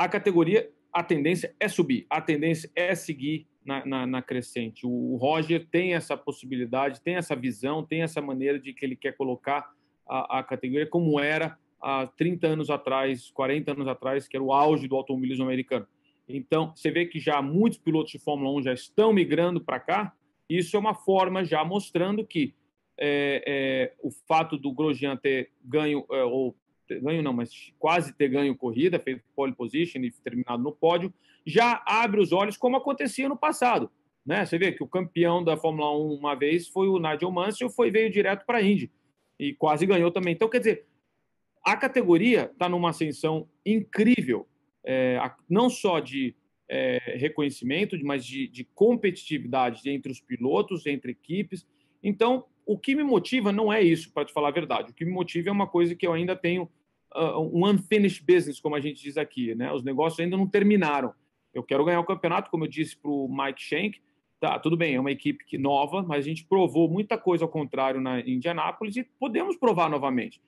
a categoria, a tendência é subir, a tendência é seguir na, na, na crescente. O, o, Roger tem essa possibilidade, tem essa visão, tem essa maneira de que ele quer colocar a, a categoria como era há 30 anos atrás, 40 anos atrás, que era o auge do automobilismo americano. Então, você vê que já muitos pilotos de Fórmula 1 já estão migrando para cá. Isso é uma forma já mostrando que é, é, o fato do Grosjean ter ganho é, ou ganho não, mas quase ter ganho corrida, feito pole position e terminado no pódio, já abre os olhos, como acontecia no passado. Né? Você vê que o campeão da Fórmula 1 uma vez foi o Nigel Mansell, foi veio direto para a Indy e quase ganhou também. Então, quer dizer, a categoria está numa ascensão incrível, é, não só de é, reconhecimento, mas de, de competitividade entre os pilotos, entre equipes. Então, o que me motiva não é isso, para te falar a verdade. O que me motiva é uma coisa que eu ainda tenho ah, um unfinished business, como a gente diz aqui, né? Os negócios ainda não terminaram. Eu quero ganhar o campeonato, como eu disse para o Mike Shank. Tá, tudo bem, é uma equipe que nova, mas a gente provou muita coisa ao contrário na Indianápolis e podemos provar novamente.